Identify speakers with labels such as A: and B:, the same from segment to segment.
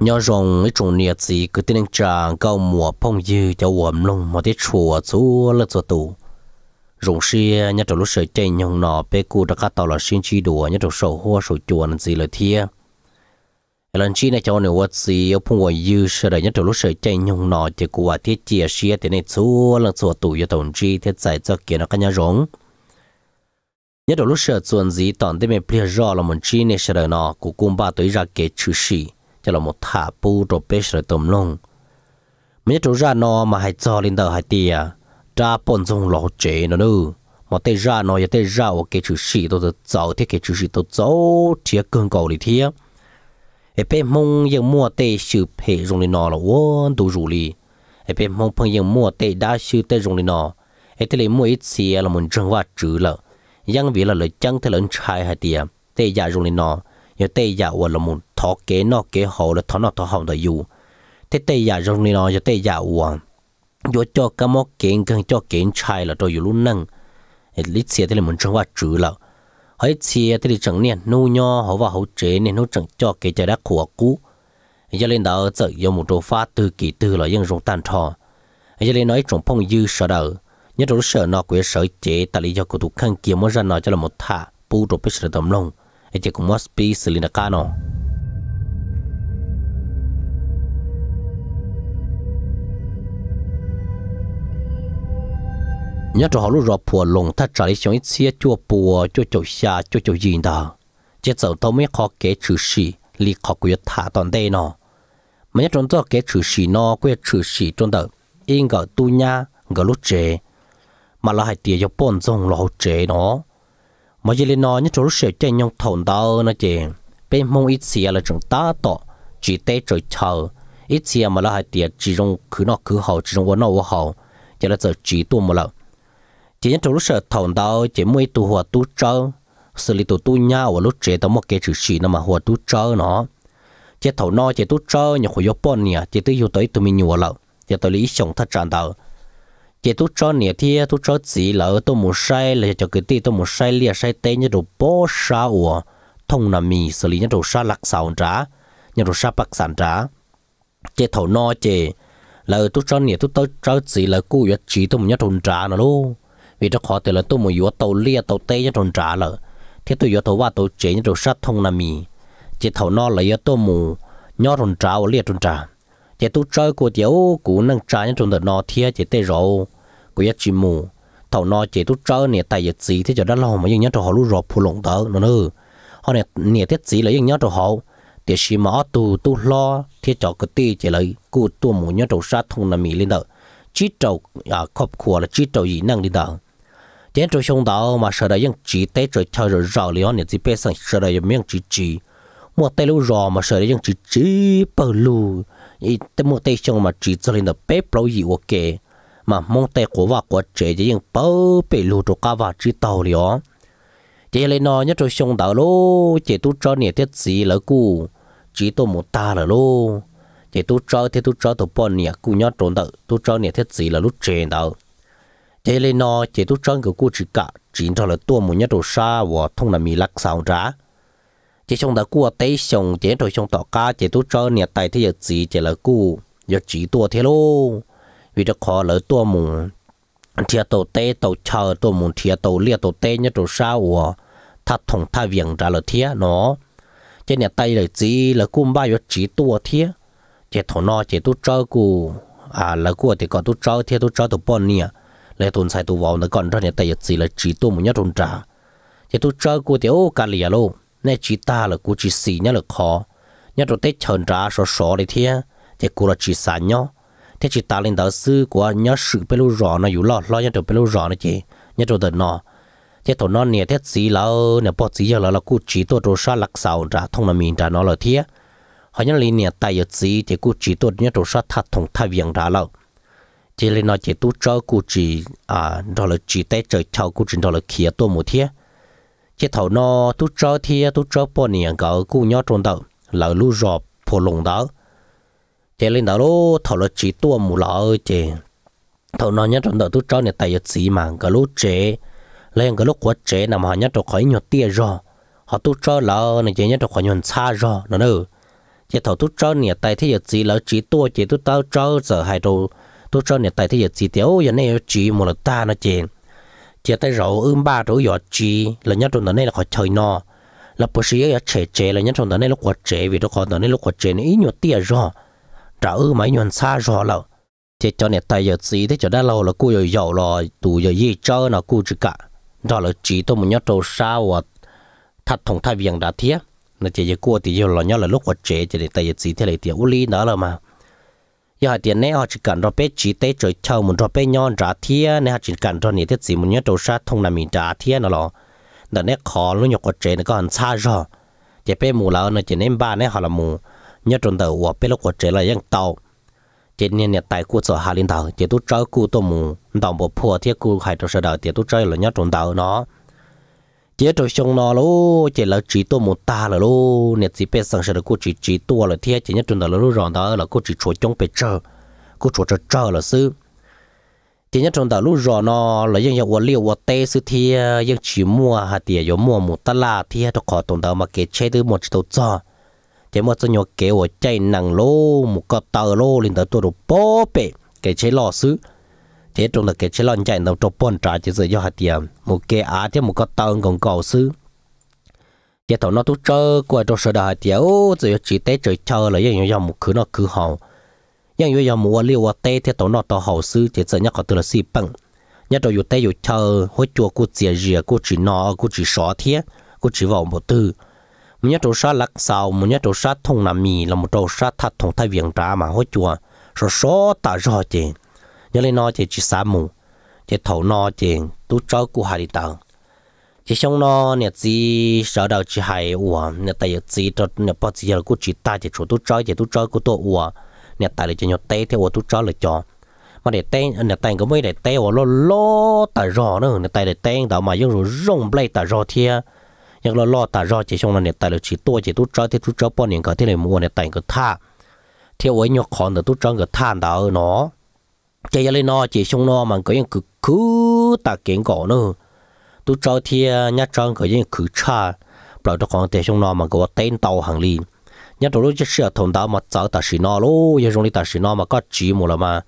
A: nhớ rồng ấy trồng nhiệt gì cứ tin anh chàng cao mùa phong dư cho quầm lông mà tiết chùa chú lật cho tù rồng xe nhớ trồng lúc sợi chạy nhung nọ bê cu đã cắt tàu là xin chi đùa nhớ trồng sầu hoa sầu chùa nên gì lời thia lần chi này cho nên vật gì ở phong quần dư sợ đấy nhớ trồng lúc sợi chạy nhung nọ thì chỉ của tiết chia xe thế này chú lật cho tù cho tổng chi thiết giải cho kia nó cái nhà rồng nhớ trồng lúc sợi chuẩn gì toàn thế mình plia rõ là mình chi này sợ đấy nọ của cung ba tới ra kế chữ sĩ cho là một thả bu rồi bế rồi tôm lông mấy chú ra nó mà hay cho lên đầu hay tìa ra bọn dùng lọ chế nó nữa mà tê ra nó tê ra ở cái chữ sĩ tôi tự cháu thế cái chữ sĩ tôi cháu chia cơn cầu đi thế ở bên mua tê sự phê dùng lên nó là uốn đủ rủ li ở bên mông mua tê đa sự tê dùng lên nó ở tê lấy mua ít xì là muốn trăng vắt chữ lợ yang vì là lời chẳng thể lớn trai hay tìa tê giả dùng lên nó nhớ tây giả của là một thọ kế nó kế hậu là thọ nó thọ hậu là dù thế tây giả trong này nó nhớ tây giả của yo cho cái mốc kiện cần cho kiện chai là tôi luôn năng lịch sử thì là mình trong quá chữ là hãy xe thì là chẳng niên nô nho họ vào hậu chế nên nó chẳng cho cái trái đất của cũ giờ lên đó tự dùng một đồ pha từ kỳ từ là dân dùng tàn thọ giờ lên nói trong phong dư sợ đời nhất đồ sợ nó quế sợ chế tại lý do của tụ khăn kia mới ra nó cho là một thả bu đồ bây giờ tầm lòng Eche kumwaspi silinakano. Nhớ cho họ lúc rồi phùa lùng thật trả lý xong ít xia chua phùa chua chua xa chua chua yên đó. Chết dầu tao mấy khó kế trừ xì, lì khó quý thả toàn đây nọ. Mà nhớ trong đó kế trừ xì nó, quý trừ xì trong đó. Yên gọi tu nha, gọi lúc chế. Mà là hai tìa cho bọn dòng lò chế nó mà giờ lên nó như chỗ sửa chạy nhông thổn đau nó chị bên mông ít xìa à là chúng ta tỏ chỉ tế trời chờ ít xìa à mà là hai tiệt chỉ dùng cứ nó cứ hậu chỉ trong quán nó hậu giờ là giờ chỉ tu mà lần chỉ những chỗ sửa thổn đau chỉ mới tu hòa tu trâu xử lý tu tu nhau và lúc trẻ tao một cái chữ chỉ nó mà hòa tu trâu nó chỉ thầu nó chỉ tu trâu nhà khối yếu bọn nè chỉ tới giờ tới tụi mình nhiều lắm chỉ tới lý sống thật tràn đầu chỉ tu cho nè thì tu cho chỉ là tôi một sai là cho cái ti tôi một sai lia sai tê như đồ bó sa ủa thông là mì xử lý như đồ sa lạc sào trả như đồ sa bắc sản trả chỉ thầu no chỉ là tu cho nè tu tôi cho chỉ là cú yếu chỉ tôi một nhất thôn trả nó lô, vì cho khó thì là tôi một yếu tàu lia tàu tê như thôn trả là thế tôi yếu tàu ba tàu chế như đồ sa thông là mì chỉ thầu no là yếu tôi một nhớ thôn trả lia thôn trả chỉ tôi chơi của tiểu cũ nâng trái trong đợt nó thia chỉ tê rồi của gia chim mù thầu nó chỉ tôi chơi nè tại giờ gì thế cho đã lâu mà những nhớ cho họ lúc rồi phù lộng tớ nó nữa họ nè nè thiết gì là những nhớ cho họ thì xí mà tu tu lo thì cho cái tê chỉ lấy cụ tu mù nhớ trâu sát thông là mì lên đó chỉ trâu à khóc khua là chỉ trâu gì năng lên đó chỉ trâu xong đó mà sợ đấy những chỉ tế trời chơi rồi rào liền thì chỉ bé sang sợ đấy những miếng chỉ chỉ một tay lũ rò mà sợ đấy những chỉ chỉ bờ lù 伊得么对象嘛，只做哩的白包伊我给嘛，蒙带国话国这就用包被路着嘎哇知道了。这里呢，一种凶到咯，这都找你的子了故，只都没打了咯。这都找这都找到半年，姑娘中到都找你的子了，都见到。thế lên nó chế tu trăng của cô chỉ cả chỉ cho là tua một nhất đồ xa và thông là mì lắc sao ra chỉ xong đó cua tây sông chỉ thôi xong tỏ cá chỉ tu cho nhà tài thì giờ chỉ chỉ là cua giờ chỉ tua thế lô vì cho khó lỡ tua mùng thiệt tàu tê tàu chờ tàu mùng thiệt tàu lia tàu tê nhất tàu sao à thật thùng tha viện ra là thiệt nó chỉ nhà tài là chỉ là cua ba giờ chỉ tua thiệt chỉ thằng nó chỉ tu cho cua à là cua thì còn tu cho thiệt tu cho tàu bò nè lấy tuần sai tu vào nó còn ra nhà tài giờ chỉ là chỉ tua mùng nhất tuần trả chỉ tu cho cua thì ô cà lìa luôn nè chỉ ta là cô chỉ xì nhá là khó nhá rồi tết trần ra số sò đấy thế thế cô là chỉ sản nhá thế chỉ ta lên đó sư của nhá sự bê lô rõ nó yếu lo lo nhá rồi bê lô rõ nó chị nhá rồi đợt nọ, thế thổ nó nè thế xí là nè bỏ xí giờ là là cô chỉ tôi rồi sa lắc sào ra thông là mình ra nó là thế họ nhá lên nè tay ở xí thì cô chỉ tôi nhá rồi sa thật thông thay viện ra lâu chỉ lên nó chỉ tu cho cô chỉ à đó là chỉ tay trời chào cô chỉ đó là kia tôi một thế chế thầu nó tu cho thì tu cho bao nhiêu gỡ cũng nhó trốn đầu lỡ lu rọ phổ lùng đó chế lên đó lô thầu là chỉ tua mù lỡ chế thầu nó nhá trốn đầu tu trơ này tại giật gì mà gỡ lú chế lên cái lúc quá chế nằm họ nhá trốn khỏi nhọt tia rọ họ tu cho lỡ này chế nhá trốn khỏi nhọt xa rọ nó nữa chế thầu tu cho nè tại thế giật gì lỡ chỉ tua chế tu tao cho giờ hai đầu tu cho nè tại thế giật gì tiểu giờ này chỉ một là ta nó chế chỉ tay rậu ưm ba rồi giọt chi là nhất trong đó này là khỏi chơi nọ là bớt sĩ ở trẻ trẻ là nhất trong đó này là quả trẻ vì đó còn đó này là quả trẻ này ít nhọt tia rõ trả ư mấy nhọn xa rồi là chỉ cho này tay giờ gì thế cho đã lâu là cô giờ giàu là tù giờ gì chơi nó cô chỉ cả đó là chỉ tôi muốn nhớ trâu sao và thật thông thay viền đã thiết nó chỉ giờ qua thì giờ là nhớ là lúc quả trẻ chỉ để tay giờ gì thế này thì uli đó là mà giờ tiền này họ chỉ cần rồi bé chỉ tế rồi chào mình rồi bé nhon ra thia này họ chỉ cần rồi này thiết gì mình nhớ đầu sát thông là mình trả thia nó lo đợt này khó luôn nhọc quá nó còn xa rồi chỉ bé mù là nó chỉ nên ba này họ là mù nhớ trong đầu của bé lúc quá trời là vẫn tàu chỉ nên nhà tài của sở hà linh đầu chỉ tôi chơi cua tôi mù đồng bộ phù thiết cua hải trong sở đầu chỉ tôi chơi là nhớ trong đầu nó chế trò xong nó lô chế là chỉ tôi một ta là lô nè chỉ biết sang sẽ là cô chỉ chỉ tôi là thế chỉ nhất tuần là lô rồi đó là cô chỉ chuột trong bề chờ cô chuột chờ chờ là sư chỉ nhất tuần là lô rồi nó là dân dân vật liệu vật tê sư thế dân chỉ mua hạt tiền rồi mua một ta là thế đó khó tuần đó mà kể chế từ một đầu cho chế một cho nhiều kế ở chạy nặng lô một cái tờ lô lên tới tôi được bố bể kể chế lò sư thế trong là cái chế lon chạy nó trong bồn trả chỉ sử do hạt tiền à. một cái á thì một cái tao còn cầu sư thế thằng nó tút chơi qua trong sơ đại tiền à. ô chỉ có chỉ té chơi chơi là những dòng một cứ nó cứ hậu những những dòng mua liều à té thì thằng nó tao hậu sư chỉ sử nhắc cái từ là xịp bằng nhắc rồi té rồi chơi hối chùa cô chỉ rìa cô chỉ nọ cô chỉ xóa thế cô chỉ vào một từ một nhát chỗ sát lắc sau một nhát chỗ sát thùng nằm mì là một chỗ sát thắt thùng thay viện trà mà hối chùa số số tạ rõ chuyện nhớ lên nó chỉ chỉ sa mù chỉ thầu nó chỉ tu trâu của hai đi tàu chỉ xong nó nhà chỉ sợ đầu chỉ hai ủa nhà tại chỉ cho nhà bao chỉ là của chỉ ta chỉ chủ tu trâu chỉ tu trâu của tôi ủa nhà tại là chỉ nhau té theo tu trâu là cho mà để té nhà tại có mấy để té ủa lo lo tà rò nữa nhà tại để té đó mà giống rồi rong play tà rò thia nhưng lo lo tà rò chỉ xong là nhà tại là chỉ tôi chỉ tu trâu thì tu trâu bao nhiêu cái thế này mua nhà tại cái tha theo ấy nhau còn là tu trâu cái than đó nó chạy ra lên nó chỉ xong nó mà có những cứ cứ ta kiện cổ nữa tu cho thì nhà trang có những cứ cha bảo cho con tiền xong nó mà có tên tàu hàng liền nhà đầu lúc chưa thùng tao mà cháu ta xí nó lô giờ trong đi ta xí nó mà có chỉ một là mà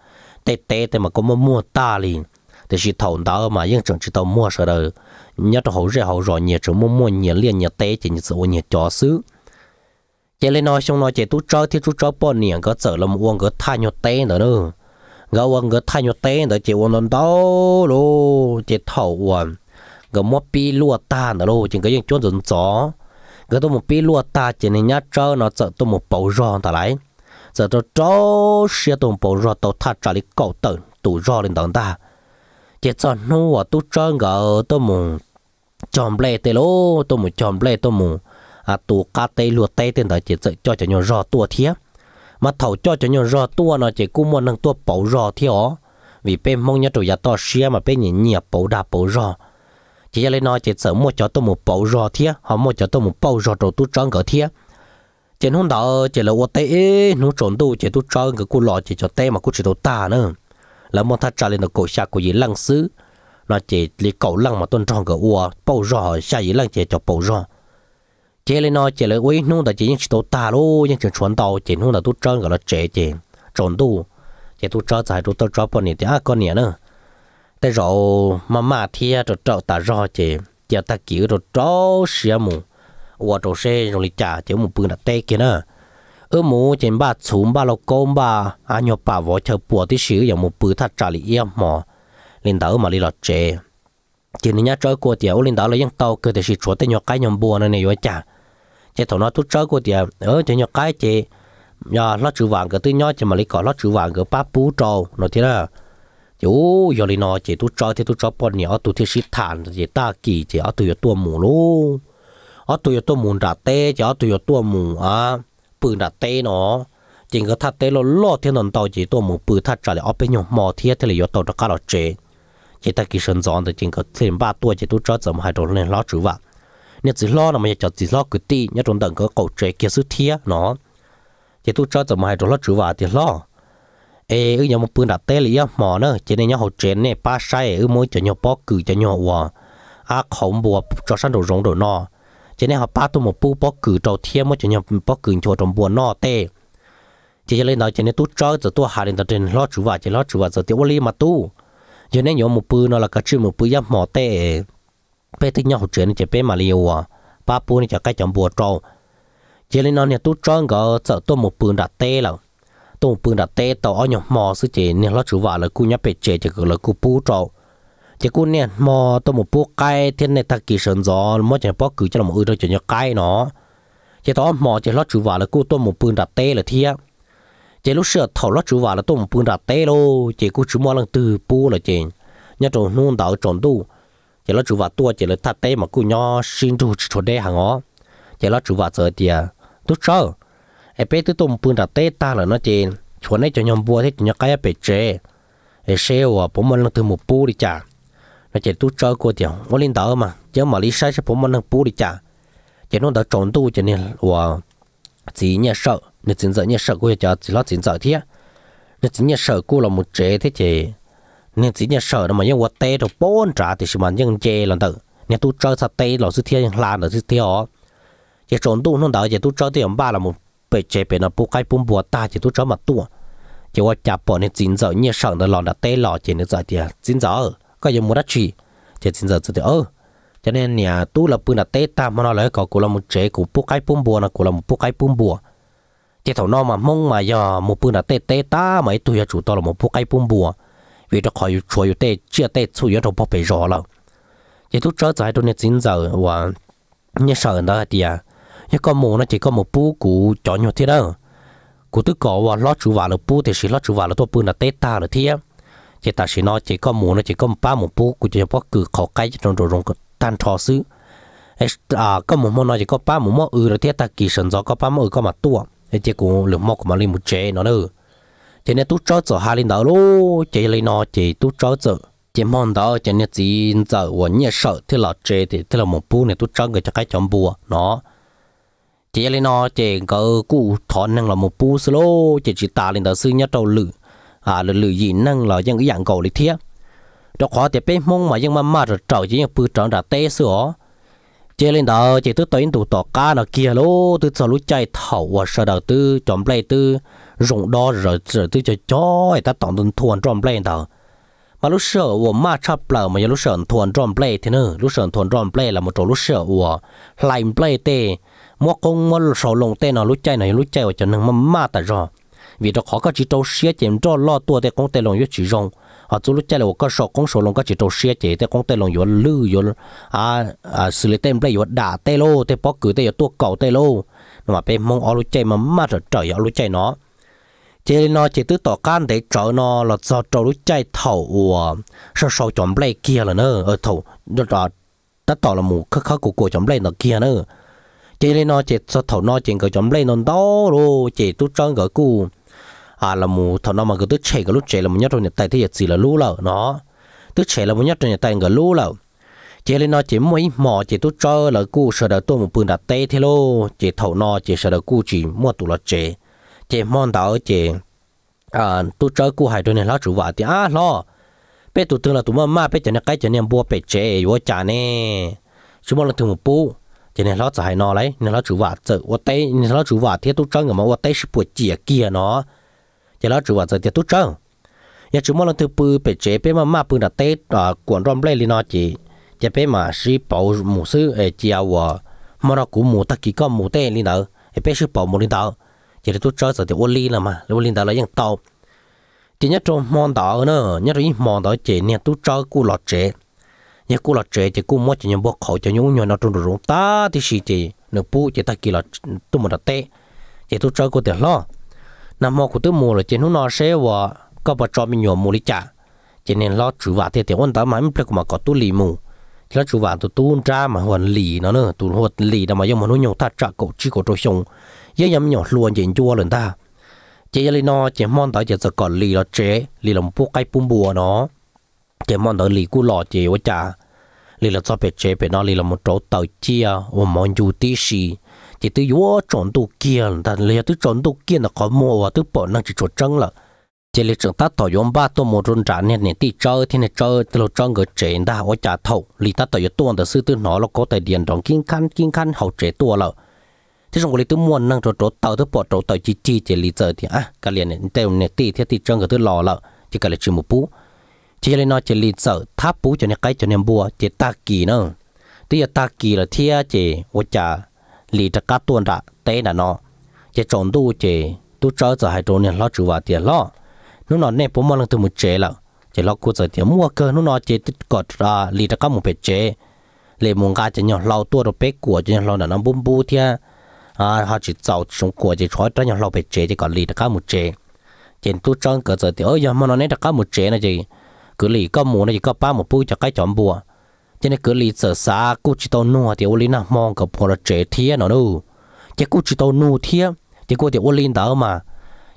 A: tê tê tê mà có mua mua ta liền thì chỉ thùng tao mà những chẳng chỉ tao mua sợ đời nhà đầu hậu ra hậu rồi nhà chẳng mua mua nhà liền nhà tê chỉ như sổ nhà chó xứ chạy lên nói xong nói chạy tu cho thì tu cho bọn niệm có sợ làm uống có thay nhau tê nữa nữa ngỡ quân ngỡ thay nhau tên đó chỉ quân đón đâu lô chỉ thầu quân ngỡ mua pi lúa ta nữa lô chỉ cái những chốn rừng gió ngỡ tôi một pi lúa ta chỉ nên nhát trơ nó sợ tôi một bầu rò ta lại sợ tôi trâu xe tôi một bầu rò tàu thắt trả lý cầu tử tủ rò lên đằng ta chỉ sợ nó và tôi trơ ngỡ tôi một chòm lệ tê lô tôi một chòm lệ tôi một à tủ cá tê lúa tê tên đó chỉ sợ cho cho nhau rò tua thiếp mà thầu cho cho nhau rò tua nó chỉ cũng muốn nâng tua bầu rò theo vì bên mong nhau chủ nhà to xia mà bên nhìn nhẹ bầu đa bầu rò chỉ là nó chỉ sợ mua cho tôi một bầu rò thia họ mua cho tôi một bầu rò trộn tu trắng cỡ thia chỉ hôm đó chỉ là ô tê nó trộn tu chỉ tu trắng cỡ cu lọ chỉ cho tê mà cu chỉ tu ta nữa là mong thắt trả lên nó cổ xa của gì lăng xứ nó chỉ lấy cậu lăng mà tuân tròn cỡ ua bầu rò xa gì lăng chỉ cho bầu rò chế lên nó chế lên quấy nung ta chỉ những chỗ ta lô những chuyện chuẩn tàu chỉ nung ta tu trơn gọi là chế chế trộn tu chế tu trơn giải tu trơn bọn này thì à con nhỉ nữa tại rồi mà mà thì à trộn trộn ta rõ chế chế ta kiểu trộn cho xia mù và trộn xe rồi lịch trả chế một bữa là tê kia nữa ở mù chế ba xuống ba lô côm ba à nhọ bà vợ chờ bùa tí xíu giờ một bữa thật trả lý em mà lên tàu mà đi lọt chế chỉ nên nhớ trôi qua tiểu lên tàu lấy những tàu cơ thể sĩ chúa tay nhọ cái nhom bùa này này vậy chả chế thầu nó tút chơi của tiền ở ờ, chế nhỏ cái chế nhà lót chữ vàng cái tư nhỏ chế mà lấy cỏ lót chữ vàng cái bắp bú trâu nó thế là chú giờ lấy nó chế tút chơi thì tút chơi bọn nhỏ tụt thì xịt thản chế ta kỳ chế ở tụi tua mù luôn ở tụi tua mù đã tê chế ở tụi tua mù à bự đã tê nó chính cái thắt tê nó lót thì nó tàu chế tua mù bự thắt trả lại ở bên nhỏ mò thiệt thì là yếu tàu nó cá lót chế chế ta kỳ sơn giòn thì chính cái thêm ba tua chế tút chơi 怎么还都能捞住吧？เนี่ยสิล้อนะมันจะสิล้อกุฏิเนี่ยตรงดังก็เกาเจเกียสุเทียเนาะเจ้าตัวเจ้าจะมาให้ตรงล้อจือว่าเดี๋ยวล้อเออยังมันปืนดัดเตะเลยหมอเนอะเจเนี่ยเนี่ยเขาเจนเนี่ยป้าใช่เออมวยจะเนี่ยป้อกือจะเนี่ยวัวอาเขาบัวจะสั้นโดดรงโดดนอเจเนี่ยเขาป้าตัวมันปูป้อกือเจ้าเทียมมันจะเนี่ยป้อกือโชว์ตรงบัวนอเตะเจเลยเนาะเจเนี่ยตัวเจ้าจะตัวหาเดินตัดเดินล้อจือว่าเจล้อจือว่าจะเดี๋ยววันนี้มาตู้เจเนี่ยเนี่ยมันปืนเนาะแล้วก็ชื่อมันปืนยับหมอเตะ bé tự nhau chuyện chỉ bé mà liều à ba bố này chỉ cái chồng bùa trâu chỉ lên nó nhà tu trâu có sợ tu một bùn đã tê là tu một bùn đã tê tàu ở nhỏ mò sư chỉ nhà lo chủ vợ là cô nhà bé trẻ chỉ cứ là cô bú trâu chỉ cô nè mò tu một bố cái thiên này ta kỳ sơn gió mỗi chẳng bó cứ cho là một ư đâu chỉ nhà cái nó chỉ đó mò chỉ lo chủ vợ là cô tôi một bùn đã tê là thiệt chỉ lúc sửa thầu lót chú vào là tu một bún đặt té lô chỉ cô chú mò lần từ bu là chỉ nhà trộn nung đảo trộn tu giờ nó chủ vật tua giờ nó ta tê mà cú nhỏ xin chủ chỗ đây hàng ó giờ nó chủ vật giờ thì tôi sợ ai biết tôi tôm bún đã tê ta là nó chê chỗ này cho nhóm bua thế cho nhóm cái bé chê ai xeo à bố mình là từ một bu đi chả nó chê tôi sợ cô tiểu à, ngó lên đạo mà chứ mà lý sai sẽ bố mình là bu đi chả giờ nó đã trộn tu cho nên wow chỉ nhà sợ nên chính giờ nhà sợ cô cho chỉ lo chính giờ thế nên chính nhà sợ cô là một chế thế chê nên chỉ nhà sở mà nhưng vật tê rồi bốn trả thì mà nhưng chê lần tự nên tôi chơi sa tê là sự thiên là là sự thiên ó chỉ trốn tu không đợi chỉ tôi chơi thì ông ba là một bề chế bề nó bu cái bùn bùa ta chỉ tôi chơi mà tu chỉ qua chạp bỏ nên chính giờ nhà sở nó lò là tê lò chỉ nên giờ thì à, chính giờ có gì muốn đắt chỉ chỉ chính giờ thì ơ cho nên nhà tu là bữa là tê ta mà nó lấy có cũng là một chế của bu cái bùn bùa là cũng là một bu cái bùn bùa chỉ thầu nó mà mong mà giờ một bữa là tê tê ta mấy tôi chủ to là một bu cái bùn bùa vì đó khỏi chúa yếu tê chia tê chú yếu trong bộ bể rõ lắm chỉ tôi trở lại tôi nên chính giờ và nhớ sợ đó thì à nhớ con mù nó chỉ có một bú cụ chó nhiều thế đó cụ tôi có và lót chú vào là bú thì chỉ lót chú vào là tôi bú là tê ta là thế chỉ ta chỉ nói chỉ có mù nó chỉ có ba một bú cụ chỉ có cử khó cái trong đồ rồng tan thọ xứ à có một món nó chỉ có ba một món ừ là thế ta kỳ sần do có ba món ừ có mà tua chỉ cũng lượng món của mà lên một chế nó nữa chỉ nên tút cho hà linh đó lô chỉ linh nó chỉ tút cho chở chỉ mong đó chỉ nên chỉ giờ uống nhẹ sợ thì là chế thì thì là một bu này tút cho người cho cái chồng bùa nó chỉ linh nó chỉ có cụ thon năng là một bu sơ lô chỉ chỉ ta linh đó sư nhất đầu lử à lử lử gì năng là dân cái dạng cầu lý thiết đó khó thì bên mông mà dân mà mà rồi trở chỉ bự trọn đã tê sữa chỉ linh đó chỉ tôi tới tụ tọ ca nó kia lô tôi sợ lúc chạy thầu và sợ đầu tư chọn play tư rộng đó rồi rồi tôi cho cho ta tổng tuần thuần tròn play tao mà lúc sợ của ma chắp lờ mà lúc sợ thuần tròn play thì nữa lúc sợ thuần tròn play là một chỗ lúc sợ của lại play tê mua công mua sầu lồng tê nào lúc chơi này lúc chơi ở chỗ nâng mà ma ta rồi vì đó khó có chỉ trâu xía chém cho lo tua tê công tê lồng yếu chỉ rong họ chú lúc chơi là có sọ công sầu lồng có chỉ trâu xía chém tê công tê lồng yếu lư yếu à à xử lý tê play yếu đả tê lô tê bó cử tê yếu tua cầu tê lô mà bên mong ở lúc chơi mà ma rồi trời ở lúc chơi nó chế nó chế tứ tỏ can để trở nó là do trâu lúc chạy thầu của sau sau chọn play kia là nữa ở ờ, thầu đó là đã tỏ là mù khắc khắc của của chọn play nó kia nữa chế lên nó chế sau thầu nó chế cái chọn play nó đó rồi chế tứ trăng cái cụ à là mù thầu nó mà cái tứ chạy cái lúc chạy là một nhát rồi nhật tay thì gì là lú lợ nó tứ chạy là một nhát rồi nhật tay cái lú lợ chế lên nó chế mấy mỏ chế tứ trơ là cụ sợ đỡ tôi một bữa đặt tê thế lô chế thầu nó chế sợ đỡ cụ chỉ mua tụ là chế chế mòn đảo chế à ờ, tu chơi cú hải đôi này lo chủ vợ thì à lo bé tụ tương là tụ mà mà bé cho nên cái cho nên bua bé chế vô trả nè chúng mong là thường một bu cho nên lo chủ hải nó lấy nên lo chủ vợ tự ô tê nên lo chủ vợ thì tu chơi người mà ô tê sự buổi chia kia nó cho lo chủ vợ tự thì tu chơi nhà chúng mong là thường bu bé chế ờ, bé mà mà bu là tê à quần rom lấy nó chỉ chế bé mà sĩ bảo mù sư ở chia vợ mà nó cũng mù tắc kỳ có mù tê lên đó bé sư bảo mù lên đó chỉ là tôi cho rồi thì ô li là mà ô li đó là những tàu chỉ nhất trong mòn đó nữa nhất trong mòn đó chỉ nè tôi cho cô lọt trẻ nhớ cô lọt trẻ thì cô mua chỉ những bộ khẩu cho những người nào trong đồ ta thì xì chỉ nửa bu chỉ ta kỳ là tôi một tệ chỉ tôi cho cô tiền lo năm mò của tôi mua là chỉ nó nó sẽ và có bà cho mình nhỏ mua đi trả chỉ nên lo chủ vả thì thì ôn tao mà mình phải mà có tu lì mù chỉ lo chủ vả tôi tu ra mà hoàn lì nó nữa tôi hoàn lì đó mà dùng mà nó nhiều ta trả cổ chỉ có trôi sông ye yam nhỏ luôn chỉ chua lần ta chỉ yali no chỉ mong tới chỉ sợ lì nó chế lì lòng bu cái bùm bùa nó chỉ mong tới lì cú lò chỉ quá chả lì là cho chế bẹt nó lì là một chỗ tàu chia và mong dù tí xì chỉ tới yếu chọn tu kia ta lì tới chọn tu kia là có mua và tới bỏ năng chỉ chỗ trăng là chỉ lì chúng yếm ba tôi một run trả nên này tí chơi thì này chơi từ lúc trong người chế ta quá chả lì ta tỏ yếu tuần từ sư tư nó có tài điện đồng kinh khăn kinh khăn hậu chế tua là thế trong cái tôi muốn năng chỗ chỗ tàu tôi bỏ chỗ tàu chi chi chỉ lý giờ thì à cái liền này tàu này tì thế thì trong cái tôi lò lợ chỉ cái là chỉ một bú chỉ là nó chỉ lý giờ tháp bú cho nên cái cho nên bùa chỉ ta kỳ nữa tuy là ta kỳ là thia chỉ ô chả lý cho cá tuôn ra té là nó chỉ chọn tu chỉ tu trở giờ hai chỗ này lo chịu vào tiền lo nó nó nè bố mà lần tôi một chế là chỉ lo cua giờ thì mua cơ nó nó chỉ cọt ra lý cho cá một bể chế lệ mông cá chỉ nhỏ lau tua rồi bể của chỉ nhỏ lau là nó bùm bù thia à họ chỉ giàu chúng của chỉ cho trái nhau lâu bị chế chỉ còn một chế trên tu trang cỡ giờ thì ơi mà nó nói được cả một chế này gì cứ lì có mù này chỉ có ba một bụi cho cái cho nên cứ lì sợ xa cú chỉ tao nua chỉ cú chỉ thì ô lì mà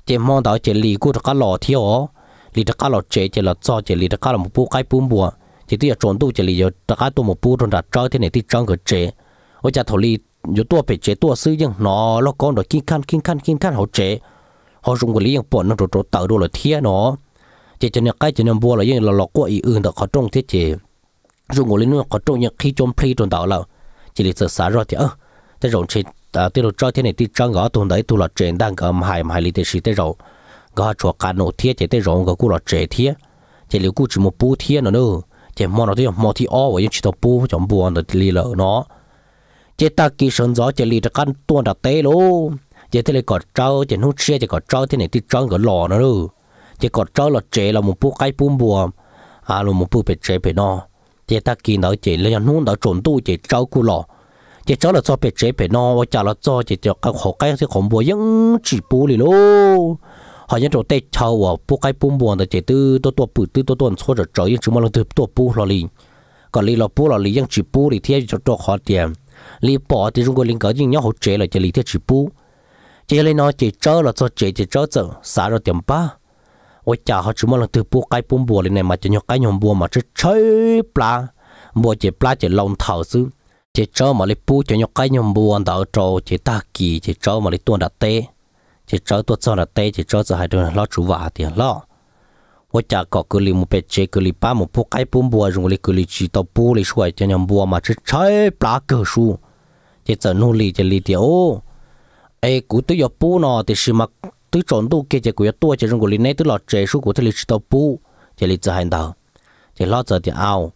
A: chỉ mong chỉ lì cú được cả lò thiê ó chế chỉ là cho chỉ lì được cả là một bụi cái chỉ tiếc trốn tu chỉ lì giờ được cả tu một bụi trốn đặt trói thế này chế ôi cha thổ lì 有多被 chế 多 sự nhưng nó nó có được kinh khăn kinh khăn kinh khăn họ chế họ dùng cái lý bọn nó rồi rồi tạo đồ là thiệt nó chỉ cho nên cái cho nên bùa là nhưng là lọc ý ương được họ trông thiết chế dùng cái lý nó họ trông nhưng khi trông play trông tạo là chỉ là sợ xả rồi thì ơ thế rồi chỉ à tiêu cho thế này tiêu cho ngõ tuần đấy tu là chuyện đang cầm hài hài lý thế sĩ thế rồi ngõ chùa cá nổ thiết chế thế rồi ngõ cú là chế thiết chỉ liệu cú chỉ một bù thiết nữa chỉ mò nó tiêu mò thì o vậy chỉ tao bù trong bùa nó lý lợ nó chỉ ta kỳ sơn gió chỉ lì ra căn tuôn đặt té lô chỉ thế này có trâu chỉ nút xe chỉ có trâu thế này thì trâu có lò nữa đâu chỉ có trâu là chế là một bộ cái bún bùa à là một bộ bị chế bị nó chỉ ta kỳ nó chỉ là nút nó trộn tu chỉ trâu cù lò chỉ trâu là cho bị chế bị nó và chả là cho chỉ cho các hộ cái thì khổng bùa vẫn chỉ bù lì lô họ nhân chỗ tê trâu à bộ cái bún bùa là chỉ tư tôi tôi bự tư tôi tôi số rồi trâu nhưng chúng mà là tôi tôi bù lò lì còn lì lò bù lò lì vẫn chỉ bù lì thì cho cho họ tiền li bỏ thì chúng có linh cỡ nhưng nhau hỗ trợ là chỉ lý thiết chỉ bù. chỉ lấy nó chỉ chớ là cho chỉ chỉ chớ chớ xả rồi tiệm ba ôi chả họ chúng mà là từ bu cái bu bùa này mà chỉ nhau cái nhau bùa mà chỉ chơi pla bùa chỉ pla chỉ lòng thảo sư chỉ chớ mà lì bu chỉ nhau cái nhau bùa đào trâu chỉ ta kỳ chỉ chớ mà lấy tuôn đặt tê chỉ chớ tuôn cho đặt tê chỉ chớ cho hai đứa lo chú vả tiền lo 我家搞隔离木被接隔离把木铺盖半部啊，用哩隔离几道布哩出来，将将布嘛只拆不拉个数，chỉ sợ nô lì chỉ lì tiểu ai cú tôi giờ bu nọ thì sự mà tôi chọn tôi kia chỉ cú tôi chỉ trong cú lì này tôi lọt chế số cú tôi lì chỉ tao bù, chỉ lì chơi hành đạo chỉ lọt giờ thì ao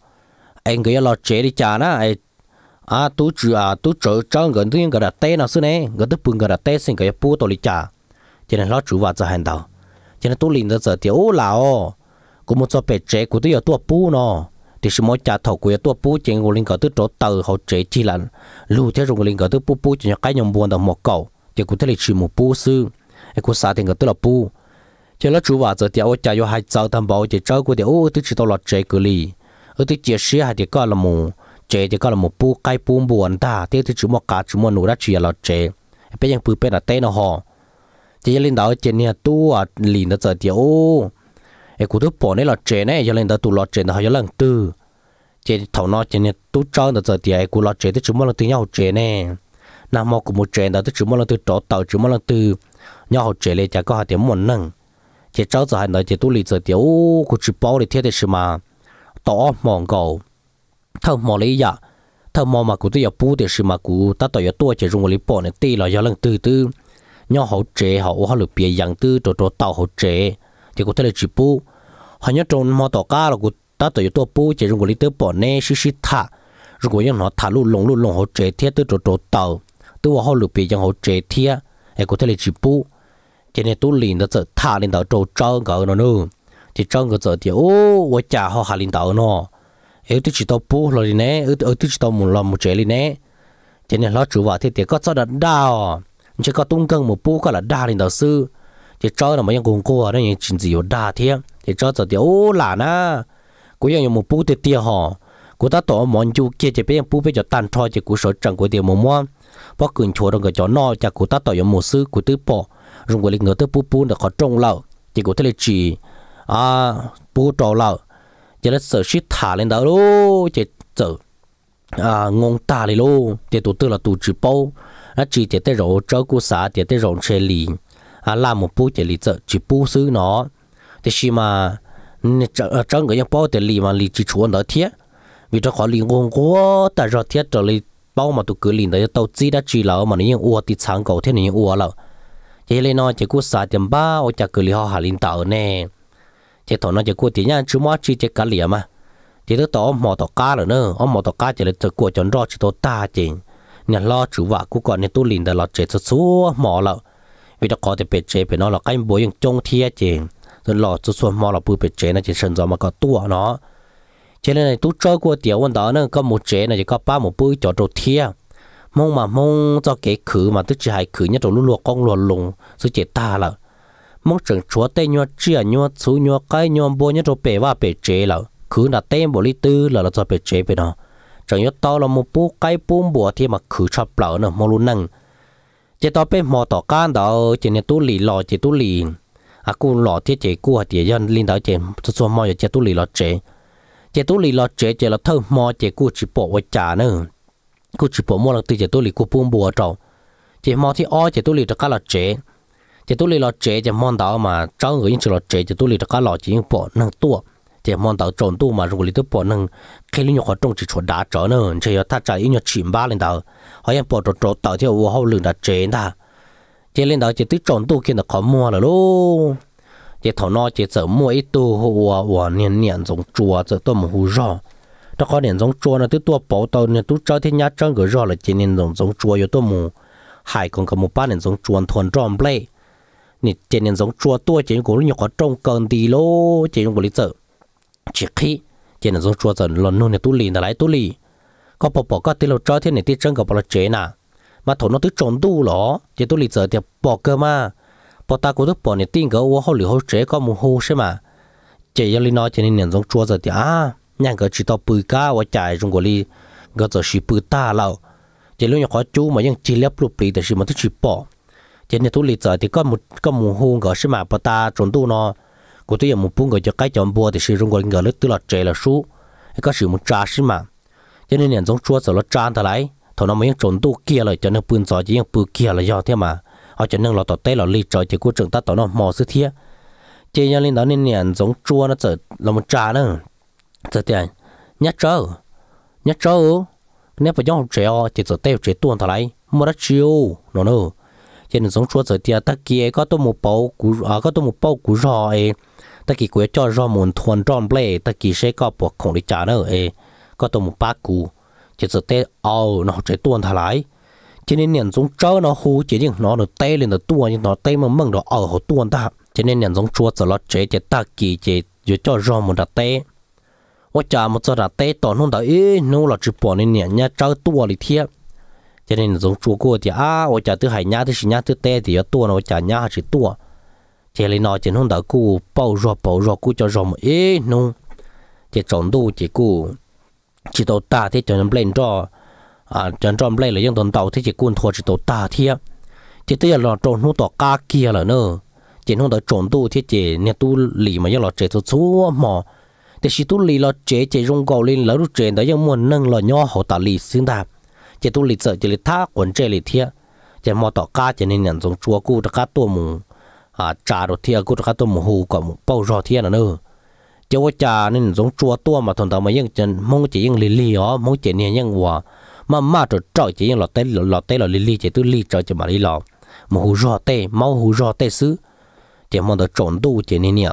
A: anh cái lọt chế đi chả na ai à tôi chữ à tôi chở trong người tôi người đặt tay nào xưa này người tôi bưng người đặt tay xin cái bù tôi lì chả cho nên lọt chữ vào chơi hành đạo cho nên tôi lì giờ thì ô lão cú một số bề chế cú tôi giờ tôi bu nọ thì sự mỗi trả thầu của tôi bố chỉ ngồi linh cả tứ chỗ tờ họ chế chi lần lưu theo rồi ngồi lên cả tứ bố bố chỉ cái nhom buồn đồng một cầu chỉ cũng thế là chỉ một bố sư ai cũng sao thì người tứ là bố chỉ là chú vợ giờ thì ông cha yêu hai cháu thằng bảo chỉ cháu của thì ô tứ chỉ đó là trẻ cử li ở tứ chỉ sĩ hai thì có là mù trẻ thì có là một bố cái bố buồn ta thế tứ chỉ một cả chỉ một nụ đã chỉ là trẻ bây giờ bự bên là tên nó họ chỉ là lên đó trên nhà tu à linh đó giờ thì ô ai cũng tôi bỏ này là trẻ này cho nên ta tụ lọ trẻ là họ cho lần tư trẻ thầu nó trẻ này tú trâu là giờ thì ai cũng lọ trẻ thì chúng nó là từ nhau trẻ này nam mô của một trẻ đó thì chúng nó là từ trọ tàu chúng nó là từ nhau họ trẻ này chả có hai tiếng một nâng trẻ trâu giờ hành nói trẻ tu lì giờ tiểu của chữ bao thì thiết thì mà tỏ mong cầu thầu mò lý dạ thầu mò mà cũng tôi giờ bu thì mà cũng ta tỏ giờ tua trẻ dùng lý bỏ này tì là cho lần từ từ nhau họ trẻ họ họ lựa bia dạng tư trọ trọ tàu họ trẻ thì cũng thấy là chữ bu họ nhớ trôn mò tỏ cá là của ta tự tôi bố chỉ dùng của lý tớ bỏ nè xí xí thả rồi của họ thả lũ lồng lũ lồng họ chế thiết tới chỗ chỗ tàu tôi họ lụp bị chẳng họ chế thiết ai có thể là chỉ bố cho nên tôi liền đó giờ thả lên tàu chỗ trâu gỡ nó nữa thì trâu gỡ giờ thì ô 我 cha họ hạ lên tàu nó ấy tôi chỉ tao bố rồi nè ấy tôi chỉ tao muốn làm một chế liền nè cho nên nó chủ vào thì thì có sao đặt đào chỉ có tung cân một bố có là đa lên tàu sư chỉ trâu là mấy con cô ở đây chỉ gì ở đa thiết thì cho giờ điều là na cũng như một bút tiền tiền họ của ta tổ món chú kia chỉ biết bút bây giờ tan cho chỉ của sở trận của tiền một món bỏ cường chúa đồng cái chỗ nó chả của ta tổ có một sư của tư bỏ dùng cái lịch ngựa tư bút bút được khó trông lâu chỉ của thế là chỉ à bút trò lâu chỉ là sở shit thả lên đó luôn chỉ sợ à ngon ta đi luôn chỉ tụ tư là tụ chỉ bao nó chỉ chỉ tới rồi chơi của xã chỉ tới rồi chơi lì à làm một bút chỉ lì sợ chỉ bút sư nó thì khi mà trong ờ, cái những bao tiền lì mà lì chỉ chuẩn đó thiết vì cho khó lì ngon quá tại rồi thiết rồi lì bao mà tụ cứ lì đấy tàu chỉ đã chỉ lão mà những uo thì sáng cầu thế những uo lão thế nên nó chỉ cú xài tiền ba ô chả cứ lì họ hà lì tàu nè thế thọ nó chỉ cú tiền nhá chú mua chỉ chỉ cá lì mà thế đó tao mò tàu cá rồi nữa ông mò tàu cá chỉ là từ cua chọn rõ chỉ tàu ta chỉ nhà lo chủ vợ cú còn nên tu lì để lo chế cho số mò lão vì đó có thể bệt chế bệt nó là cái bối những trông thiệt chính rồi lọ cho xuống mà có tua nó chế này tú qua tiểu quân đó nó có một chế này chỉ có ba một cho đầu thiên mà mong cho cái khử mà tức chỉ hai khử nhất rồi lúc con luộc lùng rồi chế ta là mong chẳng chúa tây nhua chia nhua chú nhua cái nhua bùa nhất rồi bể và bể chế là khử là tên bộ lý tư cho bể chế bên nó chẳng nhớ to là một bù cái bùm bùa mà khử chập lỡ nữa mong luôn năng chế to bên mò tỏ can đó chế này tú lì lò chế tú à cô lọ thiết chế cô thì dân linh đạo chế cho cho mò chế tu lì lọ chế chế tu lì lọ chế chế là thơ mò chế cô chỉ bỏ với trả nữa cô chỉ bỏ mò là từ chế tu lì cô buông bùa trầu chế mò thì o chế tu lì cho cá lọ chế chế tu lì lọ chế chế mòn đạo mà cháu người những lọ chế chế tu lì cho cá lọ chỉ bỏ năng tua chế mòn đạo trộn tu mà rồi lì tu bỏ năng khi linh hoạt trong chỉ chuột đá trở nữa chế ta trả những chuyện ba lên đạo họ em bỏ trộn trộn tạo theo hồ lưng đã chế ta chế lên đó chế tứ tròn tu kia nó khó mua là lô chế thảo nó chế sợ mua ít tu hoa hoa niên niên giống chùa sợ tôi một hú rò đó có niên giống chùa nó tứ tua bảo tàu nó tứ cho thiên nhà trăng gửi rò là chế niên giống giống chùa yếu tôi mù hải còn có một ba niên giống chùa thuần tròn play nị chế niên giống chùa tua chế cũng nhiều có trông cần đi lô chế cũng có lý sợ chỉ khi chế niên giống chùa sợ lần nô niên tu lì là lại tu lì có bảo bảo có tiêu cho thiên niên tiêu trăng có bảo là chế nào mà thổ nó tới tròn tu lỏ chỉ tôi lịch giờ thì bỏ cơ mà bỏ ta cũng tức bỏ nè tin gấu hoa lì hoa trẻ có một hồ xem mà chỉ giờ li nói chỉ nên nhận giống chua giờ thì à nhang cái chỉ tao bự cá và chạy trong cái li cái giờ chỉ bự ta lâu chỉ lúc nhỏ chú mà vẫn chỉ lép lụp lì thì chỉ mà tôi chỉ bỏ chỉ nên tôi lịch giờ thì có một có một hồ cái xem mà bỏ ta tròn tu nó của tôi một bún cái cho cái chọn bùa thì sử dụng cái người lướt tức là trẻ là số có sử một trà xí mà cho nên nhận giống chua giờ nó trang thật lại thôi nó mới trốn tu kia rồi cho nên bươn gió chỉ bươn kia là do thế mà họ cho nên là tọt tay là lì trời chỉ của trường ta tọt nó mò sức thiệt chế nhau lên đó nên nhàn giống chua nó trở là một trà nữa trở tiền nhát trâu nhát trâu nếu phải giống trẻ chỉ trở tay trẻ tuôn thà lấy mua đất chiêu nó nữa chế nên giống chua trở tiền ta kia có tôi một bao củ à có tôi một bao củ rò ấy ta kia quế cho rò muốn thuần tròn bể, ta kia sẽ có bọc khổng đi trả nữa ấy có tôi một ba củ chỉ chỉ tê ao ờ, nó chỉ tuôn thả lại cho nên nhận giống chớ nó hú chỉ những nó được tê lên được tuôn nhưng nó tê mà mừng nó ở ờ, họ tuôn ta cho nên nhận giống chua chỉ là chế chỉ ta kỳ chỉ giờ cho rò một đặt tê ว่าจามันจะได้ตอนนู้นแต่เอ้นู้นเราจะปอนเนี่ยเนี่ยเจ้าตัวเลยเทียบจะเนี่ยจงชัวกูเดียอ้าว่าจะตัวหายเนี่ยที่สิเนี่ยตัวเตะเดียตัวนะว่าจะเนี่ยสิตัวเจเลยนอจะนู้นแต่กูเป่ารอเป่ารอกูจะรอมเอ้นู้นจะจงดูจะกู chỉ tàu ta thì chọn làm lên cho à chọn nên lên à, là những tuần tàu thì chỉ quân thua chỉ tàu ta thì chỉ tới là trộn nút tàu cá kia là nữa chỉ hút tàu trộn tu thì chỉ nhà tu lì mà những là chế tu chúa mà thì chỉ tu lì là chế chế rung cầu lên là lúc chế đó những muốn nâng là nhỏ họ ta lì xứng ta chỉ tu lì sợ chỉ lì thá quần chế lì thiệt chỉ mà tàu cá chỉ nên nhận giống chúa cũ tàu cá tua à trả đồ thiệt cũ tàu cá tua mù hù còn bao rò thiệt là nữa cháu cha nên giống chua tua mà thằng tao mà ยัง chân mong chỉ ยัง lì lì ó mong chỉ nè ยัง hòa mà mà trở trở chỉ ยัง lọt tay lọt tay lọt lì lì chỉ tu lì trở chỉ mà lì lọ mà hú rõ tay mau hú rõ tay xứ chỉ mong được trộn tu chỉ nè nè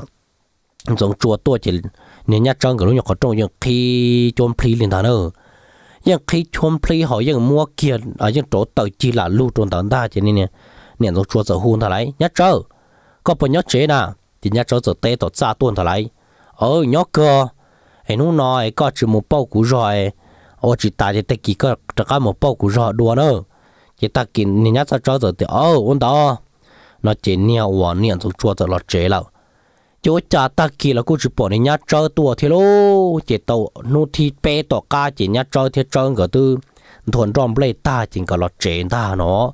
A: giống chua tua chỉ nè nhát cái lúc nhọc trông nhưng khi chôn pli lên thằng nữa nhưng khi chôn pli họ nhưng mua kia ở nhưng chỗ tờ chỉ là lưu trôn thằng ta chỉ nè nè nè giống chua sợ hôn thằng lại có bao nhiêu chế nè thì nhát trơ giờ tay tỏ ra tuôn ở ờ, nhỏ cơ ấy nó nói có chỉ một bao củ rồi ở chỉ ta chỉ tay kỹ có chỉ có một bao củ rồi đùa nữa chỉ ta kỹ nên nhớ sao cho rồi thì ở ờ, ôn đó nó chỉ nhiều và nhiều rồi chua rồi là chế chỉ chỗ cha ta kỹ là cứ chỉ bỏ nên nhớ cho tua thì lô chỉ tàu nô thì bé tàu ca chỉ nhớ cho thì cho người tư thuần tròn play ta chỉ có là chế ta nó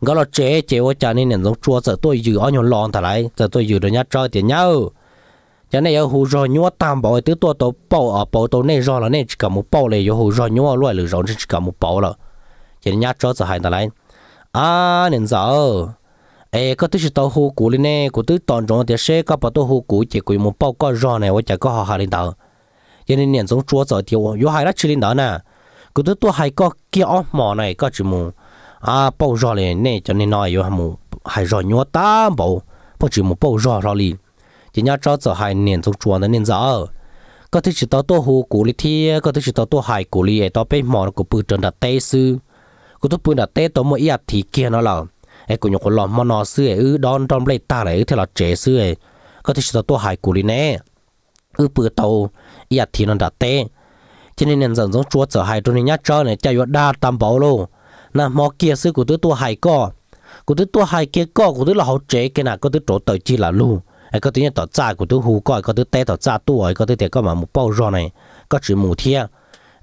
A: gọi là chế chế ở cha nên nhận giống chua rồi tôi dự ở nhiều lại rồi tôi dự được tiền nhau giờ này hồ rò nhua tam bảo từ tua tổ bảo ở bảo tổ này rò là này chỉ cần một bảo này hồ rò nhua loại lửa rò chỉ cần một bảo rồi giờ nhà cho giờ hai ta này, à nên giờ ê có thứ tao hồ cũ lên nè có thứ toàn trong thì sẽ có bảo tổ hồ cũ chỉ quỳ một bảo có rò này hoặc chỉ có họ hai lên đầu cho nên nhận giống chúa thì có hai lát chỉ lên đó nè có thứ tua hai có kia mỏ này có chỉ mù à bảo rò này nè cho nên nói vô hàm mù hai rò nhua tam bảo bảo chỉ một bảo rò rò liền chỉ nhớ cho giờ hai niên trong chuồng nó niên giờ có thể chỉ tao tôi hồ củ lý thi có thứ chỉ tao tôi hài củ lý tao bé mỏ của bự trần đặt tê sư của tôi bự đặt tê tao mới ít thì kia nó là ấy của nhục lòng mà nó sư ấy ư đón đón lấy ta này thế là trẻ sư ấy có thể chỉ tao tôi hài củ lý nè ư bự tao ít thì nó đặt tê cho nên nên dần giống chúa cho hài trong nhát cho này chạy vào đa tam bảo luôn nà mò kia sư của tôi tôi hài co của tôi tôi hài kia co của tôi là hậu trẻ cái nào có tôi chỗ tới chi là luôn ai có tiếng tỏ cha của tôi hú coi có tôi té tỏ cha tuổi có tôi té có mà một bao rò này có chữ mù thia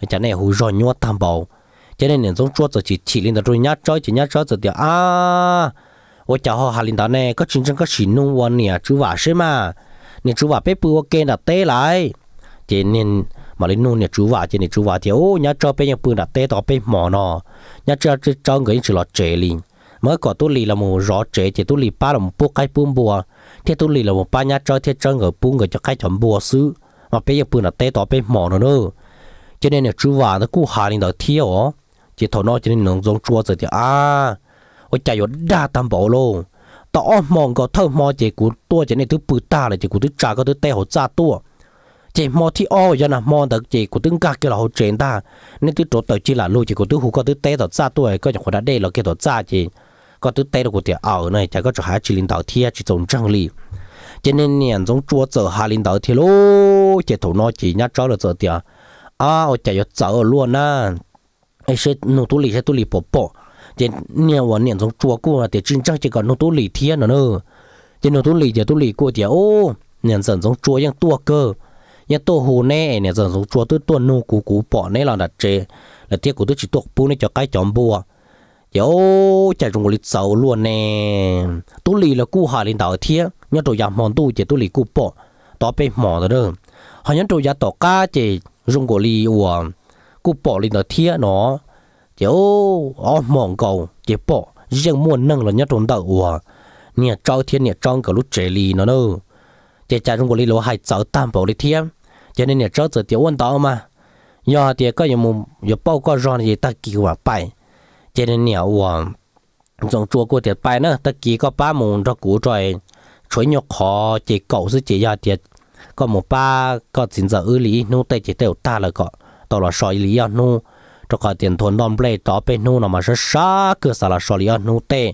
A: chả này hú rò nhua tam bảo cho nên những giống chúa rồi chỉ chỉ lên rồi nhát trói chỉ nhát trói rồi thì à ôi chào họ hà linh đó này có chính chân có chỉ nung quan nè chú vả xem mà nè chú vả bếp bữa kia đặt té lại cho nên mà lên nung nè chú vả cho nên chú vả thì ô nhát trói bên bữa đặt té tỏ bên mỏ nọ nhát trói cho người chỉ lọt trẻ liền mới tôi lì là một rõ thì tôi lì ba là một bộ cái bùm bùa thế tôi lì là một ba nhà chơi thế chơi người bu người cho cái chọn bùa sư mà bây giờ bu là té tỏ bên mỏ nữa nữa cho nên là chú vào nó cú hà lên đó thiếu chỉ thọ nó cho nên nó giống chua rồi thì à ôi chạy vô đa tam bảo luôn tỏ mong có thơ mò chỉ của tôi cho nên thứ bự ta là chỉ của thứ trả có thứ té hậu ra tôi chỉ mò thì o cho là mò được chỉ của tướng ca kia là hậu chuyện ta nên thứ chỗ tới chỉ là lôi chỉ của thứ hủ có thứ té đó ra tôi có chẳng phải đã đây là kia đó ra chỉ có thứ tây của tiền ở này chả có chỗ hái chỉ lãnh đạo thiên chỉ tổng trang lý cho nên niệm giống chúa chở hà linh đạo thiên lô chỉ thủ nó chỉ nhát cho là chở tiền à ở chả có chở luôn nè, ấy sẽ nô tu lì sẽ tu lì bỏ bỏ cho niệm vào niệm giống chúa của thì chính trang chỉ còn nô tu lì thiên nữa nữa cho nô tu lì chỉ tu lì của tiền ô niệm dần giống chúa yang tua cơ yang tua hồ nè niệm dần giống chúa tôi tua nô cú cú bỏ nè là đặt chế là tiếc của tôi chỉ tuột bu này cho cái chọn bùa yo chả dùng lịch sầu luôn nè tôi lì là cú hà lên đảo thiê nhớ tôi giảm mòn tu chỉ tôi lì cú bỏ tỏ bê mỏ đó đó họ nhớ tôi giảm tỏ cá chỉ dùng của lì của cú bỏ lên đảo thiê nó chỉ ô mòn cầu chỉ bỏ riêng muôn nâng là nhớ tôi đậu của nhà trâu thiên nhà trâu cả lúc trẻ lì nó đâu chỉ chả dùng của lì là hai cháu tam bảo lì thiê cho nên nhà trâu giờ tiểu quân tao mà giờ thì có những mùng giờ bao có ròn gì ta kêu mà bài chế nên nhiều uổng trong chùa của tiệt bài nữa tất kỳ có ba mùng cho cú trời chuối nhọc khó chỉ cậu sư chỉ ra tiệt có một ba có chính giờ ư lý nu tây chỉ tiêu ta là có tao là soi lý à nu cho cả tiền thuần đom play đó bên nu nó mà sẽ xa cửa xả là soi lý à nu tây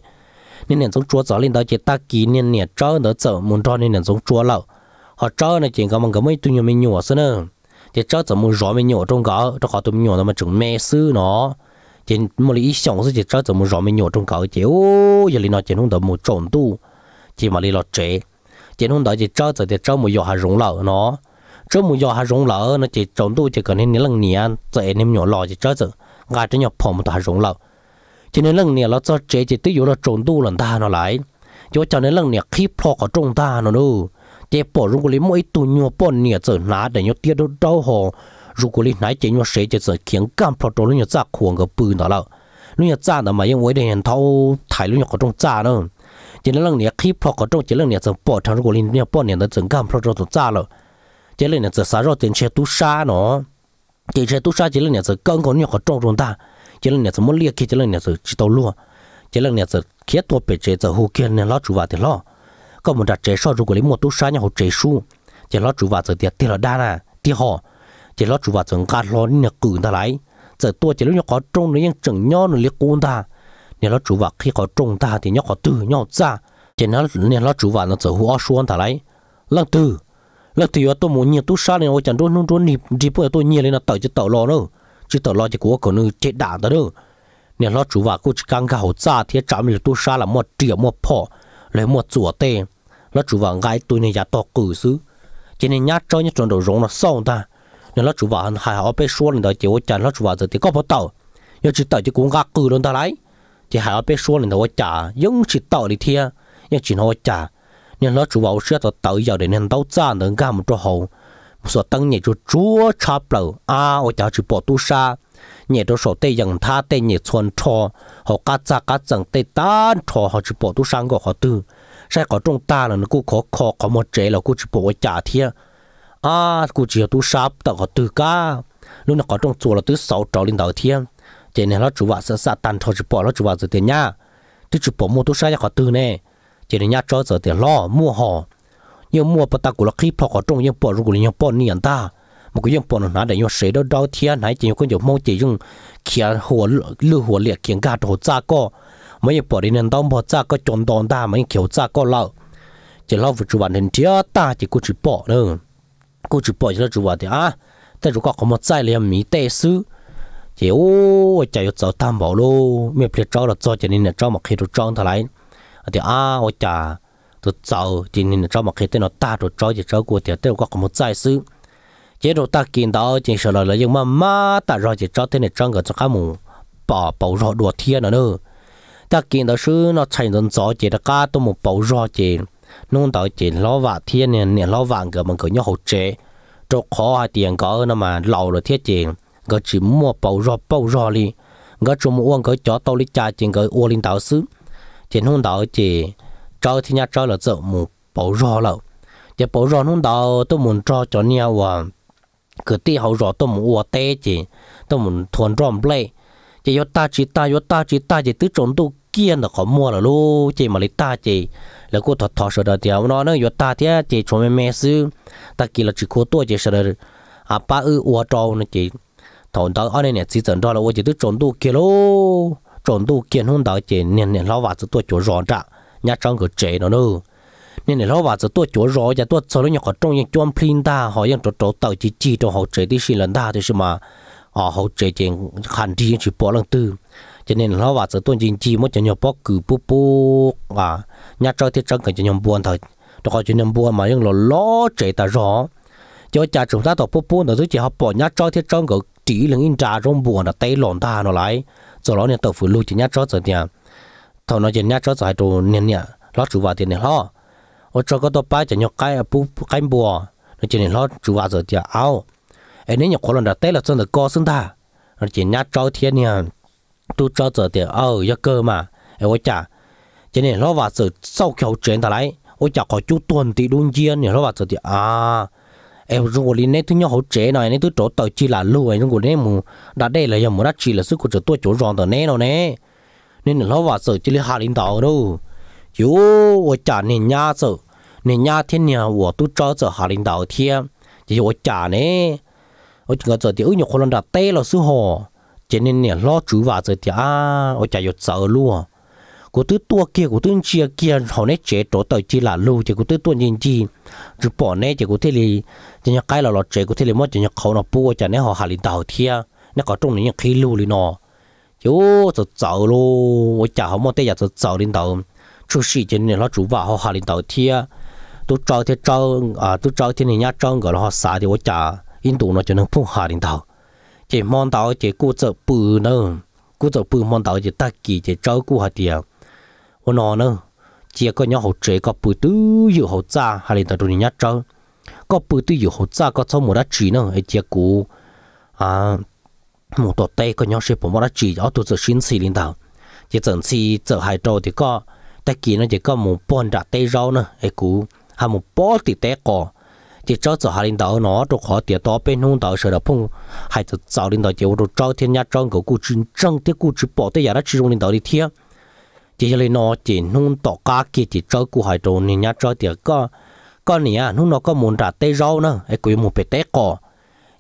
A: nên nền giống chúa giáo lên đó chỉ ta kỳ nên nè cho nó chở muốn cho nên nền giống chúa lậu họ cho nên chỉ có mong cái mấy tụi nhiều mình nhỏ xưa nữa chỉ cho chở muốn rõ mình nhỏ trong gõ tụi nhỏ nó mà chúng mê sư nó trên một lý 想 sự chỉ cho từ một rõ mình nhỏ trong cầu chỉ ô giờ lý nó chỉ không được một trộn tu chỉ mà lý lo trẻ chỉ không được chỉ cho từ chỉ cho một giò hà rụng lợ nó cho một giò hà rụng lợ nó chỉ trộn tu chỉ cần nên lần nia trẻ nên nhỏ lò chỉ cho từ ngài cho nhỏ phòng một hà rụng lợ chỉ nên lần nia nó cho trẻ chỉ tự yếu là trộn tu lần ta nó lại cho cho nên lần nia khi phò có trong ta nó nữa chỉ bỏ rung cái mỗi tu nhỏ bỏ nia trở ná để nhỏ tiết đâu đâu hồ 如果你来解我谁就是肯干不着，你要咋狂个不拿了？你要咋的嘛？因为的人偷太你要各种咋呢？今天让你开破各种，今天你整破长，如果你你半年的整干不着都咋了？今天你这啥肉电车都杀呢？电车都杀，今天你这刚刚你要重重大，今天你怎么裂开？今天你这知道路？今天你这开多别这这后天你老主话的了，根本这这少，如果你没都杀，你好这数，今老主话这点点了单啊，点好。chỉ lo chủ vật chuẩn cá lo nên cử ta lại giờ tua chỉ lo nhau có trông nó nhưng chẳng nhau nó liệt cuốn ta nên lo chủ vật khi có trông ta thì nhau có tự nhau ra chỉ nó nên lo chủ vật nó giờ hú ở xuống ta lại lần từ lần từ tôi muốn nhiều tu sa nên tôi chẳng đôi nung đôi nhịp nhịp bây tôi nhiều nên là tẩu chỉ tẩu lo nữa chỉ tẩu lo chỉ của còn nữa chết đả ta nữa nên lo chủ vật cứ chỉ càng cả hậu ra thì chạm được tu sa là một triệu một phỏ lấy một chùa tê lo chủ vật gái tôi này giả to cử xứ chỉ nên nhát cho nhất chuẩn đồ rộng là sau ta nên nó chủ vào hai họ bé xuống lên đó chỉ có chăn nó chủ vào giờ thì có bao tàu giờ chỉ tàu chỉ cũng gác cừ luôn ta lấy chỉ hai họ bé xuống lên đó trả giống chỉ tàu đi thia nhưng chỉ nó trả nên nó chủ vào sẽ tàu tàu giờ để nên tàu trả nên gà một chỗ hậu một số tăng nhẹ cho chúa chắp lầu à ở chả chỉ bỏ tu sa nhẹ cho số tây dần tha tây nhẹ xuân cho họ cá cha cá chẳng tây tan cho họ chỉ bỏ tu sang của họ tư sẽ có trong ta là nó cũng khó khó có một chế là cũng chỉ bỏ trả thiệt à chỉ tu sáp tao có tư cá lúc nó có trong chùa là tứ linh đạo thiên thế này nó chủ vợ sẽ sa tan cho chụp nó chủ vợ giờ tiền nhá tứ chụp bỏ mua tu sáp có tư nè thế này nhá cho giờ tiền lo mua nhưng mua bắt ta của nó khi bỏ có trong nhưng bỏ rồi của nhưng bỏ niệm ta một cái nhưng nó để nhưng sấy đó đau thiên này chỉ có nhiều mong chỉ dùng kia hồ lưu hồ liệt kiện gạt hồ cha co mấy nhưng bỏ đi nên đau bỏ cha co tròn đòn ta mấy kiểu cha co lợ chỉ lo vừa chủ vợ nên tiếc ta chỉ có chụp bỏ cô chỉ bỏ cho chú vợ thì à tại chủ có có một sai liền mỹ tê sư thì ô chạy cho cháu tam bảo lô mẹ biết cháu là cho cho nên là cháu mà khi tụi cháu thà lại thì à ô chà tụi cháu cho nên là cháu mà khi tên nó ta tụi cháu thì cháu của thì tụi có có một sai sư chế độ ta kiến đó chỉ sợ là nhưng mà mà ta rồi chỉ cho tên này trong cái cho khá mù bỏ bảo rõ đùa thiên nữa ta kiến đó sư nó thành dân gió chỉ là cá tôi một bảo rõ chỉ 弄到这老瓦天呢，那老瓦个们个要好吃，做烤啊点个那么老了天见，个只莫包热包热哩，个周末往个家到里家见个窝领导师，见弄到这招天家招了走木包热了，这包热弄到都木招着你啊，个地好热都木窝呆见，都木团装不累，这要大只大要大只大只都种都见了好摸了喽，这么哩大只。là cô thọ thọ sợ đó thì nó nó yo ta thì chỉ cho mẹ mẹ sư ta kỳ là chỉ cô tôi chỉ sợ đó à ba ư uo trâu nó chỉ thằng đó anh này chỉ cần đó là tôi chỉ tôi trộn đồ kia lô trộn đồ kia không đó chỉ nên nên lão vợ tôi chỗ rõ ra nhà trong cái chế nó nữa nên là lão vợ tôi chỗ rõ ra tôi sau đó nhà họ trong những chuyện plin ta họ những chỗ chỗ tàu chỉ chỉ cho họ chế đi xin lần ta thì mà họ họ chế chế khăn đi chỉ bỏ lần tư cho nên nó vào sự tuân chính chi một cho nhau bóc cử bố bố à nhà trâu thiết trăng cần cho nhau buồn thôi đó có cho nhau buồn mà những lo lo chạy ta rõ cho cha chúng ta tổ bố bố nó tôi chỉ học bỏ nhà trâu thiết trăng cái chỉ là in trà trong buồn là tay lòn ta nó lại cho nó nên tổ phụ lưu cho nhà trâu rồi nha thằng nó chỉ nhà trâu rồi đồ nên nha nó chủ vào tiền này lo ở cho có tổ ba cho nhau cái bố cái bùa nó chỉ nên lo chủ vào rồi thì áo ấy nếu nhà khó lần đã tay là chân được co xứng ta nó chỉ nhà trâu thiết nha 都找着的哦，一个嘛，哎我讲，今年老娃子少条钱的来，我讲好就短的东西，你老娃子的啊，哎，如果你那天要好钱呢，你都找到起来路，如果你木那 đây là giờ muốn chỉ là sức của chỗ tôi chỗ rong tờ nè nó nè, nên lão 娃子这里下领导喽，哟，我讲你伢子，你伢天呢我都找着下领导天，就是我讲呢，我这个这的，哎呦，可能那呆了时候。cho nên nè lo chú vào giờ thì à ở chả có sợ luôn à. của tôi tua kia của tôi chia kia họ nét chế trổ tới chỉ là lưu chỉ của tôi tua nhìn chi rồi bỏ nét chỉ của thế thì chỉ nhắc cái là lọt chế của thế thì mất chỉ nhắc khẩu nó bua chả nét họ hà lên đào thia nó có trong này nhắc khí lưu lên nó chú sợ sợ luôn ở chả họ mất tới giờ sợ sợ lên tàu chú sĩ chỉ nên nó chú vào họ hà lên đào thia tôi trao thì trao à tôi trao thì này nhá trao gọi là họ xả thì ở chả in tụ nó cho nên phun hà lên tàu chỉ mong tao chỉ cố trợ bự nữa cố trợ bự mong tao chỉ ta kỳ chỉ cháu cố hạt tiền và nó nữa chỉ có nhau hậu chế có bự tư yêu hậu cha hay là tao nhà nhát cháu có bự tư yêu hậu cha có sau một đắt chỉ nữa ấy chỉ cố à một tổ tay có nhau sẽ bỏ một đắt chỉ ở tụi trợ xin xì lên tao chỉ chẳng xì trợ hai trâu thì có ta kỳ nó chỉ có một bọn đã tay rau nữa ấy cố hay một bó thì té cò thì cho cho hai linh đạo nó cho khó tiền đó bên hông đạo sợ phong hay là cho linh đạo chịu được cho thiên nhà trong cổ cụ chuyên trong thế cụ chỉ bỏ thế giờ đó chỉ dùng linh đạo đi thiên chỉ cho nên nó chỉ hông đạo cá kia chỉ cho cụ hay đồ nên nhà cho tiền có có nè hông nó có muốn trả tê rau nữa ấy quý một bể tê cỏ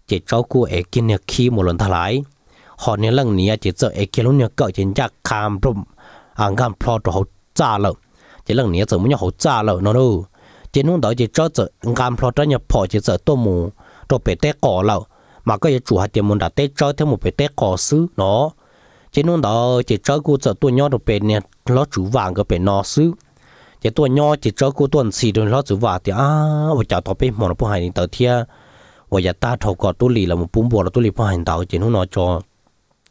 A: chỉ cho cũng ấy kia nè khi một lần thà lại họ nè lần nè chỉ cho ấy kia lúc nè cỡ chỉ nhà cam brum ăn cam pro cho họ trả lợi chỉ lần nè chỉ muốn nhà họ trả lợi nó đâu chỉ nung đó chỉ cho giờ ngam lo cho nhập phò chỉ giờ tô mù cho bé té cỏ lâu mà cái chủ hạt tiền muốn đã té cho thêm một bé té cỏ xứ nó chỉ nung đó chỉ cho cô giờ tôi nhau được bé nè lo chủ vàng cái bé nó xứ chỉ tôi nhau chỉ cho cô tuần xì rồi lo chủ vàng thì à bây giờ tôi bé mòn nó hành tờ thia bây giờ ta thầu cọ tôi lì là một bún bò là tôi lì hành tàu chỉ nung nó cho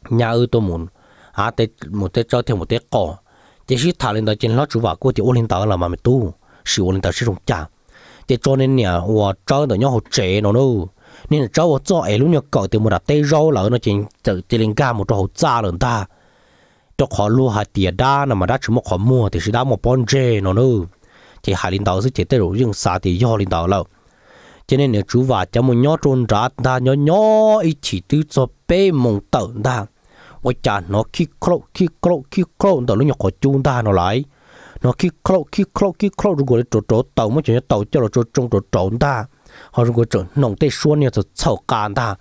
A: nhà ở tôi muốn à té một té cho thêm một té cỏ chỉ khi thả lên đó trên lo chủ vàng cô thì ô lên tàu là mà mình tu 使我领导是种家。để cho nên nhà và cho tụi nhau họ trẻ nó đâu nên cho họ cho ấy luôn nhau cậu thì một đặt tay râu lỡ nó chỉ tự chỉ lên cam một cho họ cha lần ta cho họ lu hạt tiền đa nằm mà đã chỉ một họ mua thì sẽ đã một bon chê nó đâu thì hai linh đạo sẽ chỉ tới rồi nhưng xa thì do linh đạo lâu cho nên nếu chú và cho một nhau trôn ra ta nhau nhau, ý chỉ tư cho bê mông tận ta và chả nó khi khổ khi khổ khi khổ tụi nó nhỏ họ chung ta nó lại nó khi khâu khi khâu khi khâu rồi gọi chỗ chỗ tàu mới chuyện tàu cho là chỗ trong chỗ chỗ ta họ rồi gọi chỗ nông tây xua nè chỗ sầu cạn ta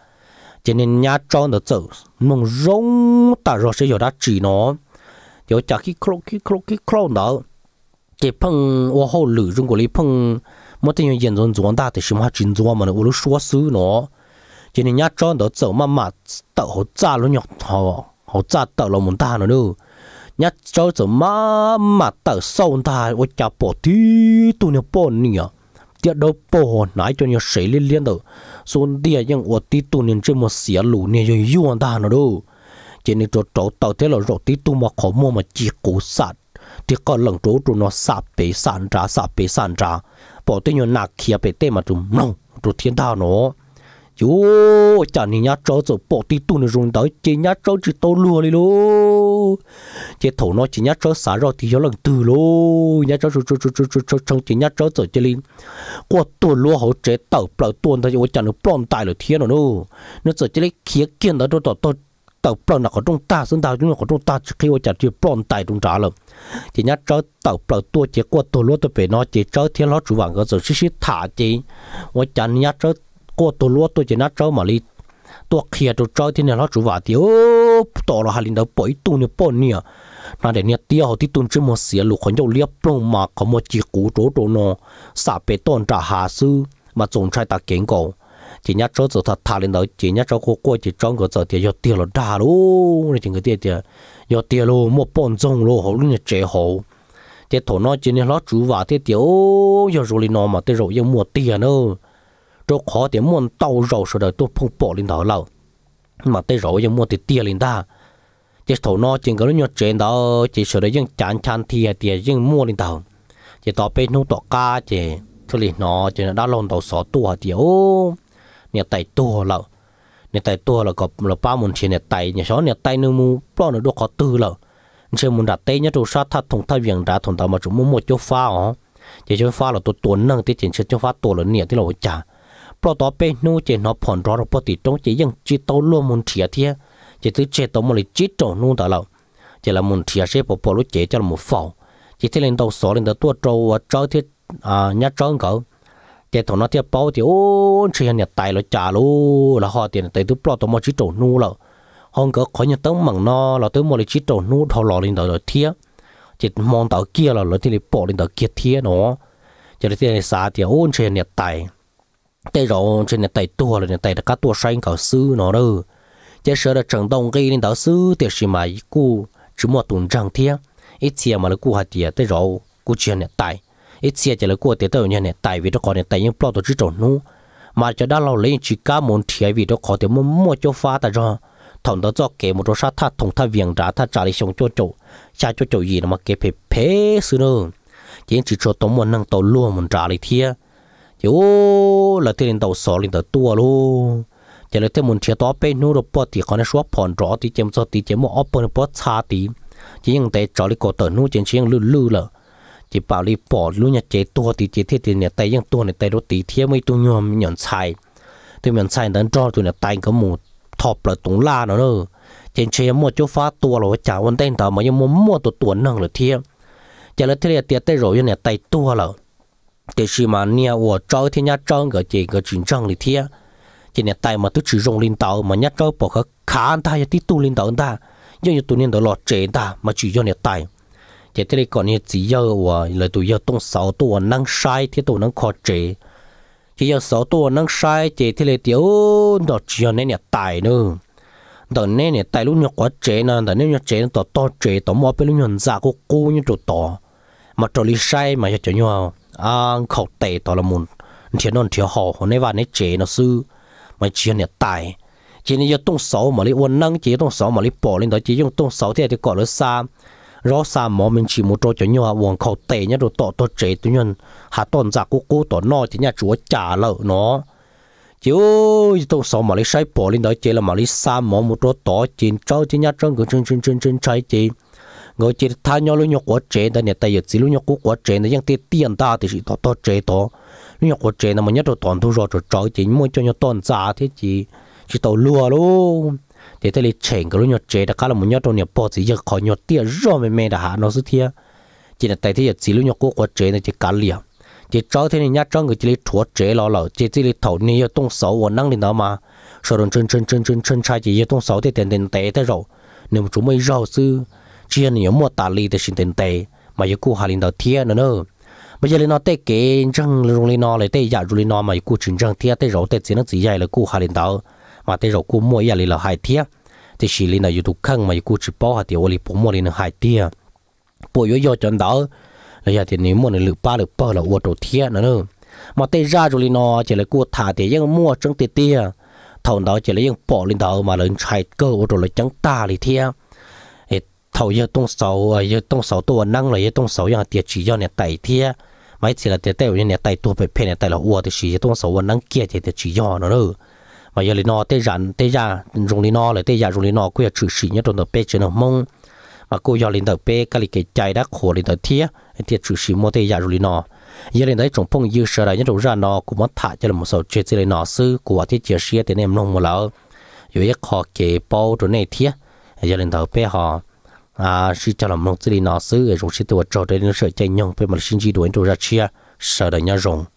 A: cho nên nhà tròn nó chỗ mong rong ta rồi sẽ hiểu đã chỉ nó giờ chả khi khâu khi khâu khi khâu đó chỉ phong ô hậu lử trong gọi là phong mà tên nhân dân dân ta thì xem họ chính dân mà nó lúc xua xứ nó cho nên nhà tròn đó chỗ mà mà tàu họ trả luôn nhọc họ họ trả tàu là muốn ta nó nữa nhà cháu giờ má mà tớ sâu ta ôi cha bỏ tí tu nó bỏ nhỉ tiếc đâu bỏ nãy cho nhà sĩ liên liên đâu xuống tiếc nhưng ôi tí tu nó chỉ một xỉa lũ nè rồi yuan ta nó đâu chỉ nên cho cháu tàu thế là rồi tí tu mà khó mua mà chỉ cố sát tiếc có lần chỗ tụi nó sạp bể sàn ra sạp bể sàn ra bỏ tí nhau nạc kia bể tê mà tụi nông tụi thiên ta nó chú chả nên nhá cho rồi bỏ đi tu nó rồi đấy, chỉ nhá cho chỉ tao lừa đi lô chỉ thổ nó chỉ nhá cho xả rồi thì cho lần từ lô nhá cho cho cho cho cho cho trong chỉ nhá cho rồi chỉ lên qua tu lúa hậu chế tàu bờ tuôn thôi chứ chả nó plon tài rồi thiên rồi nô nó rồi chỉ lấy khía kiên đó đó đó đó tàu plon nào có trong ta xứng ta chúng nó có trong ta chỉ khi qua chả chỉ plon tài trong trả rồi chỉ nhá cho tàu bờ tua chỉ qua tu lúa tôi về nói chỉ cho thiên lót chủ vàng rồi chỉ chỉ thả chỉ qua chả nhá cho cô tôi tôi tôi lúc 过多落多就那招嘛哩，多开就招天天老主话的哦，到了还领导背多呢半年，那点年底后的东这么些路很有裂缝嘛，可么结果着着呢，啥被断着下手嘛总在打警告。chỉ nhát chỗ chỗ trâu thật thà lên đó chỉ nhát chỗ cô cô chỉ trong cái chỗ thì giờ tiền là đa luôn này chỉ cái tiền tiền giờ tiền luôn một bọn rong luôn hậu linh chế hậu thế thổ nó chỉ nên nó chú vào thế tiểu giờ rồi nó mà thế rồi giờ mua tiền nữa chỗ khó thì muốn tàu rồi rồi đời tôi bỏ lên đó lâu mà tới rồi giờ muốn thì tia lên ta chỉ thầu nó chỉ có nó nhọt đó chỉ sợ đấy nhưng chán chán thì thì nhưng mua lên tàu chỉ tao bên nó tọt ca chỉ thôi liền nó chỉ đã lon tàu sọ tua thì ô nhà tay tua lâu nhà tay tua là có là ba muốn chỉ nhà tay nhà số tay nó mua bao nó đồ khó tư lâu chỉ muốn đặt tay nhá đồ sát thắt thùng thay viền thùng tàu mà chúng muốn một chỗ pha ó chỗ pha là tôi tuấn nâng thì chỉ chỗ pha tuấn là nhẹ thì là chả lo đó bên nu chỉ nó phòn rõ rồi thì trong chỉ dân chi tàu luôn muốn thiệt thiệt chỉ thứ chế tàu mà lại chỉ trộn nu đó là chỉ là muốn thiệt sẽ bỏ bỏ lúc chế cho là một phò chỉ thế lên tàu sổ lên tàu tua trâu và trâu thiết à nhát trâu cậu chỉ thằng nó thiết bao thì ô chỉ nhà tài là trả luôn là họ tiền tới thứ lo tàu mà chỉ trộn nu là không có khỏi nhà tông mảng no là tới mà lại chỉ trộn nu thò lò lên tàu là thiệt chỉ mong tàu kia là lấy thì bỏ lên tàu kia thiệt nó chỉ là thế này xả thì ôn chỉ nhà tài tay rộ trên này tay tua rồi tay đã cá tua xanh cào sư nó đâu chỉ sợ là trần đông gây nên đạo sư tiệt sĩ mà ý cu chỉ một tuần trăng thiên ít xe mà là cu hạt tiệt tay rộ cu chuyện này tay ít xe chỉ là cu tiệt tay nhà này tay vì đó còn này tay những plot tổ trộn nu mà cho đã lâu lấy chỉ cá muốn thiệt vì đó có thể mua mua cho phá ta rồi thằng đó cho kể một số sát thắt thùng thắt viền trả thắt trả lại xuống cho chỗ cha cho chỗ gì mà kể phải phê xưa nữa chỉ chỉ cho tổng một năng tàu luôn một trả lại thiệt จู่ละที่นี่ตัวสอลินตัวตัวลูจะเลยเที่มุนเชียตัวเปนนูรนปอดีคอนชัวผ่อนรอทีเจมส์ตีเจมส์อปเปอร์ปอดชาตีจยังแต่จอลิโกตัวนู่นจรเชีริงลื่ลื่ละจีเปล่าลีปอดลุ่นยเจตัวตีเจเทียเนี่ยแต่ยังตัวเนี่ยแต่รถตีเทียไม่ตัวยอมหย่อนชายตั่หย่อนชายนั้นจอตัวเนี่ยตายกมูทอปลาตุงลานเนอะเจนเชียมัวจู่ฟ้าตัวเรอจ่าวันเต้นต่อมายังมัวตัวตัวนั่งเลยเทียจะเลยเที่เตี้ยเต้รอยเนี่ยตาตัวเรา thì chỉ mà nia của trâu thì nhát trâu cái chỉ cái chuyện trăng thì thế chỉ này tại mà tôi chỉ dùng linh tàu mà nhát trâu bỏ cái khá anh ta thì tu linh tàu anh ta do như tôi nên đó lọt chế ta mà chỉ do nhiệt tài chỉ thế này còn như chỉ do của lời tôi do tung sáu tuổi năng sai thì tôi năng khó chế chỉ do sáu tuổi năng sai chỉ thế này tiểu đó chỉ do nên nhiệt tài nữa đó nên nhiệt tài lúc nhọ quá chế nè đó nên nhọ chế nó to to chế to mò bên lúc nhọ ra của cô như chỗ to mà chỗ lý sai mà cho chỗ nhau à khẩu tệ tỏ là mùn thiên non thiếu họ hôm nay và nấy chế nó sư mà chia nhiệt tài chỉ nên dùng tung sáu mà lấy uốn nâng chỉ tung sáu mà lấy bỏ lên đó chỉ dùng tung sáu thì thì gọi là xa rõ xa mà mình chỉ muốn cho cho nhau à, uốn khẩu tệ nhá rồi tỏ tỏ chế tự nhiên hạ tòn giả cố cố tỏ no chỉ nhà chúa trả lợ nó chỉ ôi tung mà lấy sai bỏ lên đó chỉ là mà lấy xa mà muốn cho tỏ chỉ trâu nhà trâu cứ chân chân chân chân trái chỉ ngồi chỉ tha nhau lúc nhau quá trẻ đó nè tay giờ chỉ lúc nhau cũ quá trẻ nó vẫn tiền tiền ta thì chỉ to to trẻ to lúc nhau quá trẻ nó mà nhớ rồi toàn thu rồi rồi trói chỉ muốn cho nhau toàn già thế chỉ chỉ tàu lùa luôn thế thế là chèn cái lúc nhau trẻ đó cả là muốn nhớ rồi nè bỏ chỉ giờ khỏi nhau tiền rồi mẹ mẹ đã hạ nó sự thiệt chỉ là tay thế giờ chỉ lúc nhau cũ quá trẻ nó chỉ cả liền chỉ trói thế này nhát trói người chỉ lấy chúa trẻ lo lợ chỉ chỉ lấy thầu nè giờ tung sáu và năng lên đó mà sau đó chân chân chân chân chân trai chỉ giờ tung sáu thì tiền tiền tệ thế rồi nếu mà chúng mày rau sư chia nhiều mua tài li để xin tiền tệ mà yêu cú hà linh đầu thiên nữa nữa bây giờ lên nó tê kế răng luôn lên nó lại tê giả rồi nó mà yêu cú chuyển răng thiên tê rồi tê chỉ nó chỉ dài là cú hà linh đầu mà tê rồi cú mua giả lên là hai thiên thì xì lên là yêu tục khăn mà yêu cú chỉ bỏ hạt tiêu lên bỏ mua lên là hai thiên bỏ yếu yếu chân đó là giờ thì nếu mua là lựa ba lựa ba là uo đầu thiên nữa nữa mà tê ra rồi lên nó chỉ là cú thả thì ยัง mua trong tê tê thầu đó chỉ là bỏ lên đầu mà lên chạy cơ uo rồi là trắng ta lên thiên thầu giờ tung sầu giờ tung sầu tôi năng là giờ tung sầu giờ tiệt chỉ cho nè tẩy thia mấy chỉ là tiệt tẩy như nè tẩy tôi phải phe nè tẩy là uo thì chỉ giờ tung sầu năng kia thì tiệt chỉ cho nó nữa mà giờ lên nó tê rắn tê ra dùng lên nó là tê ra dùng lên nó quay chữ chỉ nhất trong tập bê trên nó mông mà cô giờ lên tập bê cái lịch cái chạy đã khổ lên tập thia tiệt chữ chỉ mua tê ra dùng lên nó giờ lên đấy trong phong dư sợ lại nhất trong ra nó cũng mất thải cho là một số chuyện gì lên nó sư của thiết chia sẻ thì em nông một lão rồi cái khó kể bao chỗ này thia giờ lên tập bê họ à chỉ cho làm một cái gì nó xứ rồi chỉ tôi cho đến sợ chạy nhông về mà xin chỉ đuổi tôi ra chia sợ đời nhà rồng